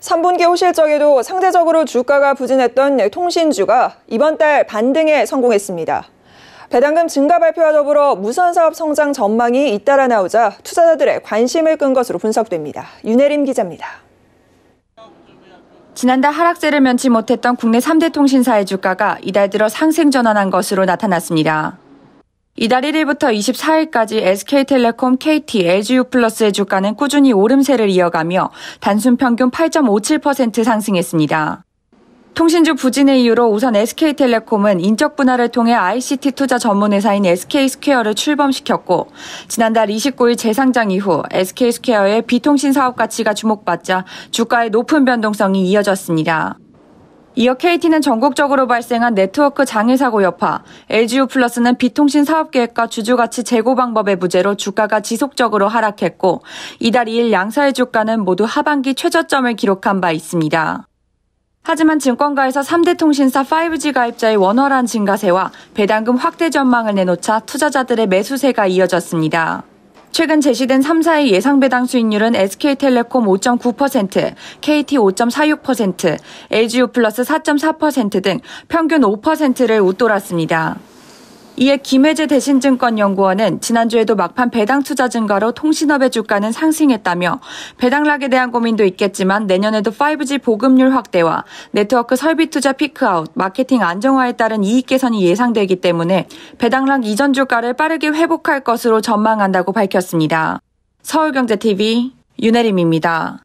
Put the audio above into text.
3분기 호실적에도 상대적으로 주가가 부진했던 통신주가 이번 달 반등에 성공했습니다. 배당금 증가 발표와 더불어 무선 사업 성장 전망이 잇따라 나오자 투자자들의 관심을 끈 것으로 분석됩니다. 윤혜림 기자입니다. 지난달 하락세를 면치 못했던 국내 3대 통신사의 주가가 이달 들어 상승 전환한 것으로 나타났습니다. 이달 1일부터 24일까지 SK텔레콤, KT, LG유플러스의 주가는 꾸준히 오름세를 이어가며 단순 평균 8.57% 상승했습니다. 통신주 부진의 이유로 우선 SK텔레콤은 인적 분할을 통해 ICT 투자 전문 회사인 SK스퀘어를 출범시켰고 지난달 29일 재상장 이후 SK스퀘어의 비통신 사업 가치가 주목받자 주가의 높은 변동성이 이어졌습니다. 이어 KT는 전국적으로 발생한 네트워크 장애 사고 여파, LGU 플러스는 비통신 사업 계획과 주주 가치 재고 방법의 부재로 주가가 지속적으로 하락했고 이달 2일 양사의 주가는 모두 하반기 최저점을 기록한 바 있습니다. 하지만 증권가에서 3대 통신사 5G 가입자의 원활한 증가세와 배당금 확대 전망을 내놓자 투자자들의 매수세가 이어졌습니다. 최근 제시된 3사의 예상 배당 수익률은 SK텔레콤 5.9%, KT 5.46%, LGU 플러스 4.4%등 평균 5%를 웃돌았습니다. 이에 김혜재 대신증권연구원은 지난주에도 막판 배당 투자 증가로 통신업의 주가는 상승했다며 배당락에 대한 고민도 있겠지만 내년에도 5G 보급률 확대와 네트워크 설비 투자 피크아웃, 마케팅 안정화에 따른 이익 개선이 예상되기 때문에 배당락 이전 주가를 빠르게 회복할 것으로 전망한다고 밝혔습니다. 서울경제TV 윤혜림입니다.